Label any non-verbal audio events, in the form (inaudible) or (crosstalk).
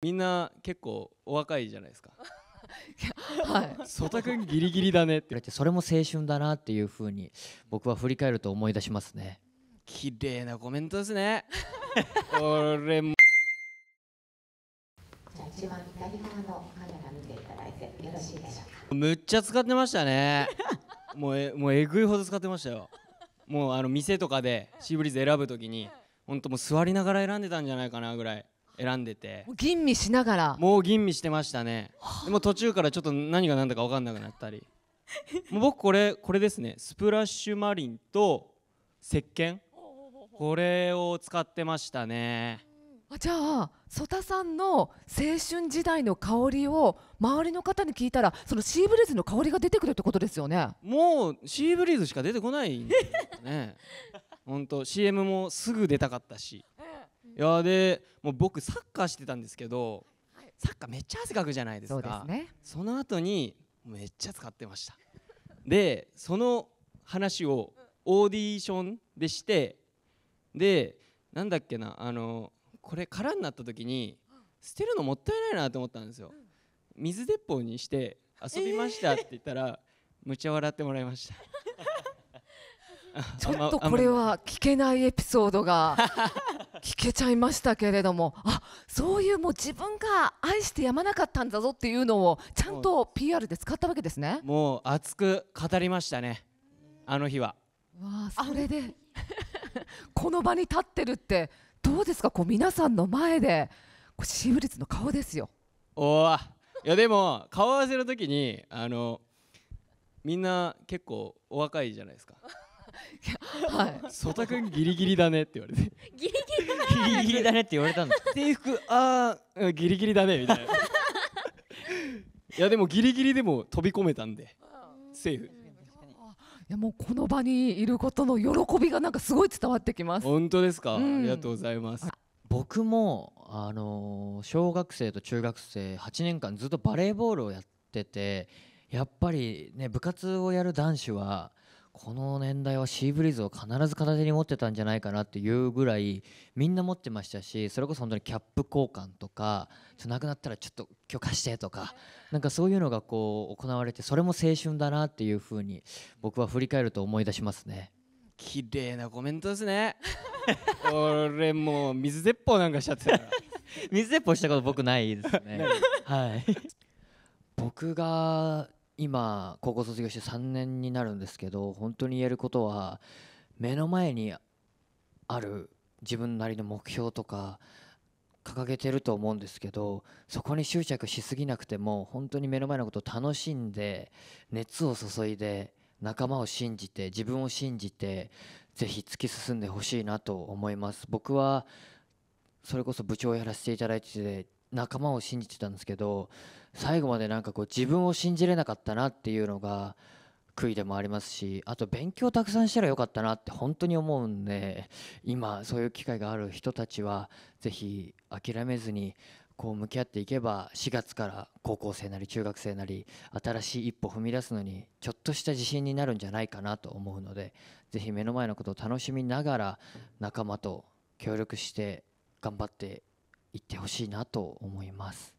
みんな結構お若いじゃないですか (laughs) はい曽田君ギリギリだねってそれも青春だなっていうふうに僕は振り返ると思い出しますね綺麗なコメントですね俺 (laughs) も一番左側のカメラ見ていただいてよろしいでしょうかむっちゃ使ってましたね (laughs) もうえもうえぐいほど使ってましたよもうあの店とかでシーブリーズ選ぶときに本当もう座りながら選んでたんじゃないかなぐらい選んでて吟味しながらもう吟味してましたねでも途中からちょっと何が何だか分かんなくなったり (laughs) もう僕これこれですねスプラッシュマリンと石鹸これを使ってましたねあじゃあ曽田さんの青春時代の香りを周りの方に聞いたらそのシーブリーズの香りが出てくるってことですよねもうシーブリーズしか出てこないんだよね (laughs) 本当 CM もすぐ出たかったしいやでもう僕サッカーしてたんですけど、はい、サッカーめっちゃ汗かくじゃないですかそね、その後にめっちゃ使ってましたでその話をオーディションでしてでなんだっけなあのこれ空になった時に捨てるのもったいないなと思ったんですよ、水鉄砲にして遊びましたって言ったら、えー、むちゃ笑ってもらいました (laughs) ちょっとこれは聞けないエピソードが (laughs) 聞けちゃいましたけれどもあそういうもう自分が愛してやまなかったんだぞっていうのをちゃんと PR で使ったわけですねもう熱く語りましたねあの日はわあそれで (laughs) この場に立ってるってどうですかこう皆さんの前でこうシーの顔ですよおおいやでも顔合わせの時にあのみんな結構お若いじゃないですかはい曽田君ギリギリだねって言われてギリギリだねギリギリだねって言われたんで (laughs) 制服ああギリギリだねみたいな (laughs) いやでもギリギリでも飛び込めたんでセーフいやもうこの場にいることの喜びがなんかすごい伝わってきます本当ですか、うん、ありがとうございます僕もあの小学生と中学生8年間ずっとバレーボールをやっててやっぱりね部活をやる男子はこの年代はシーブリーズを必ず片手に持ってたんじゃないかなっていうぐらいみんな持ってましたしそれこそ本当にキャップ交換とかちなくなったらちょっと許可してとかなんかそういうのがこう行われてそれも青春だなっていうふうに僕は振り返ると思い出しますね綺麗なコメントですね俺もう水鉄砲なんかしちゃって (laughs) 水鉄砲したこと僕ないですねはい僕が今高校卒業して3年になるんですけど本当に言えることは目の前にある自分なりの目標とか掲げてると思うんですけどそこに執着しすぎなくても本当に目の前のことを楽しんで熱を注いで仲間を信じて自分を信じてぜひ突き進んでほしいなと思います僕はそれこそ部長をやらせていただいてて仲間を信じてたんですけど最後までなんかこう自分を信じれなかったなっていうのが悔いでもありますしあと勉強たくさんしたらよかったなって本当に思うんで今そういう機会がある人たちは是非諦めずにこう向き合っていけば4月から高校生なり中学生なり新しい一歩踏み出すのにちょっとした自信になるんじゃないかなと思うので是非目の前のことを楽しみながら仲間と協力して頑張って行ってほしいなと思います。